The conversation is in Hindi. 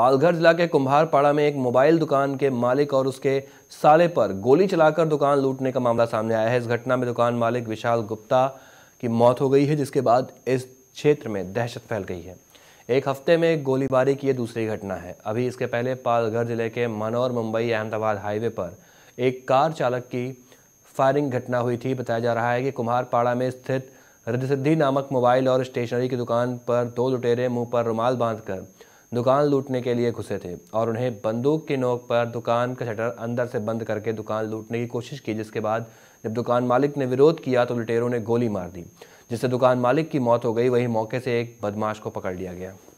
पालघर जिला के कुम्हारपाड़ा में एक मोबाइल दुकान के मालिक और उसके साले पर गोली चलाकर दुकान लूटने का मामला सामने आया है इस घटना में दुकान मालिक विशाल गुप्ता की मौत हो गई है जिसके बाद इस क्षेत्र में दहशत फैल गई है एक हफ्ते में गोलीबारी की यह दूसरी घटना है अभी इसके पहले पालघर जिले के मनौर मुंबई अहमदाबाद हाईवे पर एक कार चालक की फायरिंग घटना हुई थी बताया जा रहा है कि कुम्हारपाड़ा में स्थित रिद्धि नामक मोबाइल और स्टेशनरी की दुकान पर दो लुटेरे मुंह पर रुमाल बांधकर दुकान लूटने के लिए घुसे थे और उन्हें बंदूक की नोक पर दुकान का शटर अंदर से बंद करके दुकान लूटने की कोशिश की जिसके बाद जब दुकान मालिक ने विरोध किया तो लुटेरों ने गोली मार दी जिससे दुकान मालिक की मौत हो गई वहीं मौके से एक बदमाश को पकड़ लिया गया